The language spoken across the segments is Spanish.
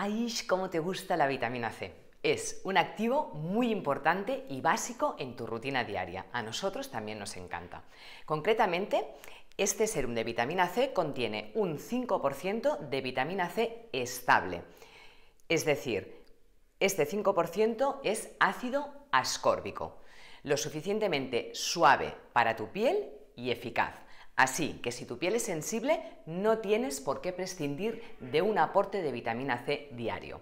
¡Ay, cómo te gusta la vitamina C! Es un activo muy importante y básico en tu rutina diaria. A nosotros también nos encanta. Concretamente, este serum de vitamina C contiene un 5% de vitamina C estable. Es decir, este 5% es ácido ascórbico, lo suficientemente suave para tu piel y eficaz. Así que si tu piel es sensible, no tienes por qué prescindir de un aporte de vitamina C diario.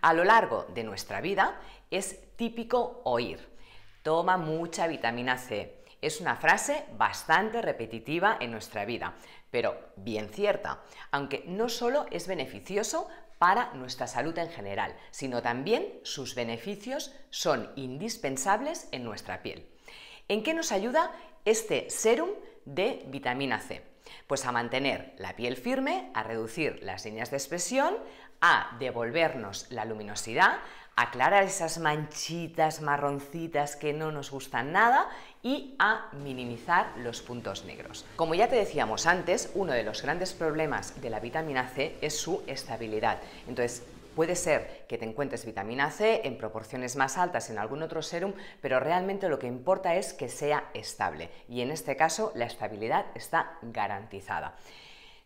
A lo largo de nuestra vida es típico oír, toma mucha vitamina C. Es una frase bastante repetitiva en nuestra vida, pero bien cierta, aunque no solo es beneficioso para nuestra salud en general, sino también sus beneficios son indispensables en nuestra piel. ¿En qué nos ayuda este serum de vitamina C? Pues a mantener la piel firme, a reducir las líneas de expresión, a devolvernos la luminosidad, a aclarar esas manchitas marroncitas que no nos gustan nada y a minimizar los puntos negros. Como ya te decíamos antes, uno de los grandes problemas de la vitamina C es su estabilidad. Entonces, Puede ser que te encuentres vitamina C en proporciones más altas en algún otro serum, pero realmente lo que importa es que sea estable y en este caso la estabilidad está garantizada.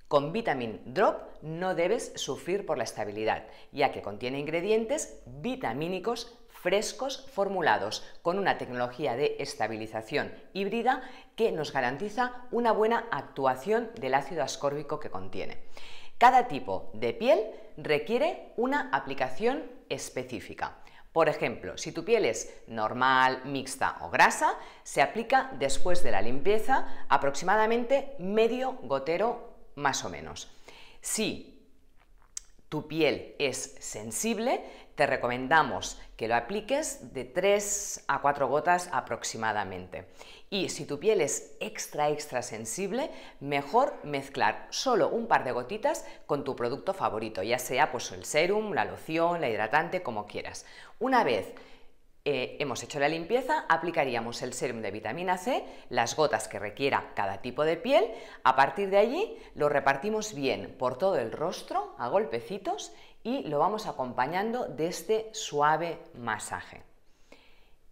Con Vitamin Drop no debes sufrir por la estabilidad, ya que contiene ingredientes vitamínicos frescos formulados con una tecnología de estabilización híbrida que nos garantiza una buena actuación del ácido ascórbico que contiene. Cada tipo de piel requiere una aplicación específica. Por ejemplo, si tu piel es normal, mixta o grasa, se aplica después de la limpieza aproximadamente medio gotero más o menos. Si tu piel es sensible, te recomendamos que lo apliques de 3 a 4 gotas aproximadamente. Y si tu piel es extra, extra sensible, mejor mezclar solo un par de gotitas con tu producto favorito, ya sea pues, el serum, la loción, la hidratante, como quieras. Una vez eh, hemos hecho la limpieza, aplicaríamos el serum de vitamina C, las gotas que requiera cada tipo de piel, a partir de allí lo repartimos bien por todo el rostro a golpecitos y lo vamos acompañando de este suave masaje.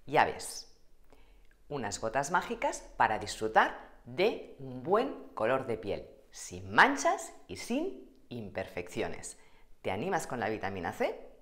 Ya ves, unas gotas mágicas para disfrutar de un buen color de piel, sin manchas y sin imperfecciones. ¿Te animas con la vitamina C?